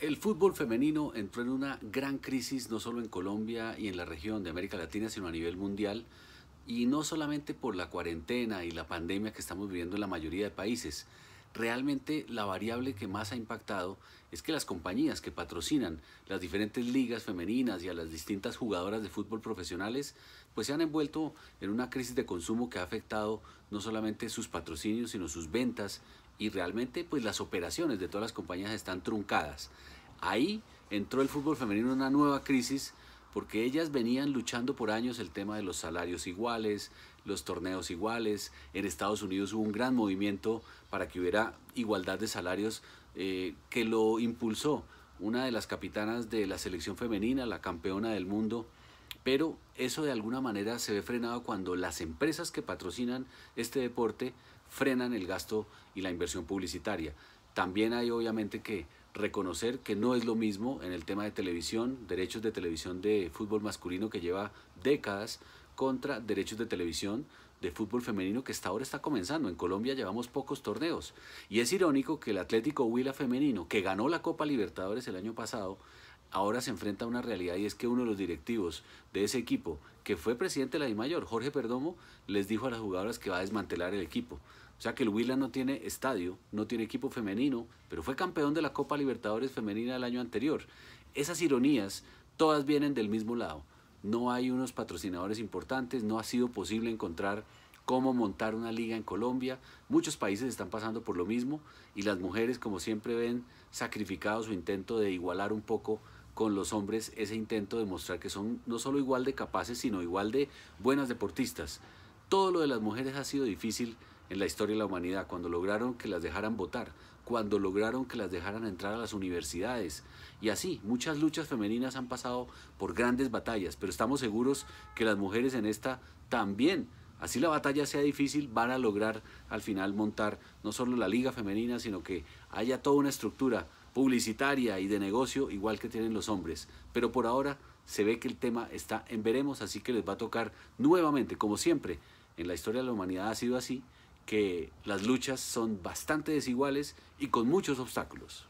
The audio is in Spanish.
El fútbol femenino entró en una gran crisis no solo en Colombia y en la región de América Latina, sino a nivel mundial, y no solamente por la cuarentena y la pandemia que estamos viviendo en la mayoría de países. Realmente la variable que más ha impactado es que las compañías que patrocinan las diferentes ligas femeninas y a las distintas jugadoras de fútbol profesionales, pues se han envuelto en una crisis de consumo que ha afectado no solamente sus patrocinios, sino sus ventas y realmente pues las operaciones de todas las compañías están truncadas. Ahí entró el fútbol femenino en una nueva crisis porque ellas venían luchando por años el tema de los salarios iguales, los torneos iguales. En Estados Unidos hubo un gran movimiento para que hubiera igualdad de salarios eh, que lo impulsó una de las capitanas de la selección femenina, la campeona del mundo, pero eso de alguna manera se ve frenado cuando las empresas que patrocinan este deporte frenan el gasto y la inversión publicitaria. También hay obviamente que reconocer que no es lo mismo en el tema de televisión, derechos de televisión de fútbol masculino que lleva décadas contra derechos de televisión de fútbol femenino que hasta ahora está comenzando. En Colombia llevamos pocos torneos. Y es irónico que el Atlético Huila femenino, que ganó la Copa Libertadores el año pasado, ahora se enfrenta a una realidad y es que uno de los directivos de ese equipo, que fue presidente de la DIMAYOR, Jorge Perdomo, les dijo a las jugadoras que va a desmantelar el equipo. O sea que el Huila no tiene estadio, no tiene equipo femenino, pero fue campeón de la Copa Libertadores femenina el año anterior. Esas ironías todas vienen del mismo lado. No hay unos patrocinadores importantes, no ha sido posible encontrar cómo montar una liga en Colombia. Muchos países están pasando por lo mismo y las mujeres, como siempre, ven sacrificado su intento de igualar un poco con los hombres ese intento de mostrar que son no solo igual de capaces, sino igual de buenas deportistas. Todo lo de las mujeres ha sido difícil en la historia de la humanidad, cuando lograron que las dejaran votar, cuando lograron que las dejaran entrar a las universidades. Y así, muchas luchas femeninas han pasado por grandes batallas, pero estamos seguros que las mujeres en esta también así la batalla sea difícil, van a lograr al final montar no solo la liga femenina, sino que haya toda una estructura publicitaria y de negocio igual que tienen los hombres. Pero por ahora se ve que el tema está en veremos, así que les va a tocar nuevamente, como siempre, en la historia de la humanidad ha sido así, que las luchas son bastante desiguales y con muchos obstáculos.